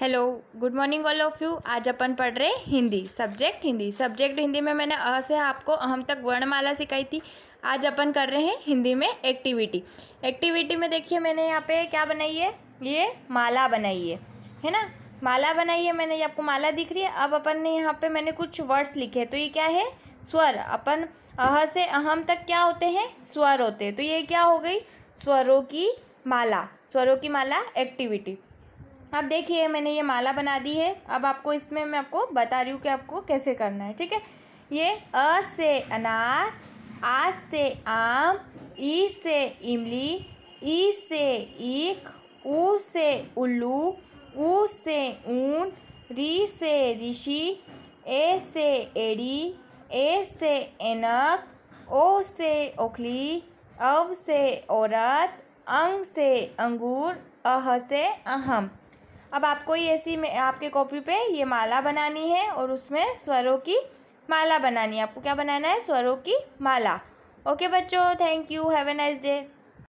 hello good morning all of you आज अपन पढ़ रहे हिंदी सब्जेक्ट हिंदी सब्जेक्ट हिंदी में मैंने अ से आपको अहम तक वर्णमाला सिखाई थी आज अपन कर रहे हैं हिंदी में एक्टिविटी एक्टिविटी में देखिए मैंने यहाँ पे क्या बनाई है ये माला बनाई है है ना माला बनाई है मैंने ये आपको माला दिख रही है अब अपन ने यहाँ पर मैंने कुछ वर्ड्स लिखे हैं तो ये क्या है स्वर अपन अह से अहम तक क्या होते हैं स्वर होते हैं तो ये क्या हो गई स्वरों की माला स्वरों की माला एक्टिविटी अब देखिए मैंने ये माला बना दी है अब आपको इसमें मैं आपको बता रही हूँ कि आपको कैसे करना है ठीक है ये अ से अनार आ से आम ई से इमली ई से ईख ऊ से उल्लू ऊ से ऊन री से ऋषि ए से एड़ी ए से एनक ओ से ओखली अव से औरत अंग से अंगूर अह से अहम अब आपको ही ऐसी में आपके कॉपी पे ये माला बनानी है और उसमें स्वरों की माला बनानी है आपको क्या बनाना है स्वरों की माला ओके बच्चों thank you have a nice day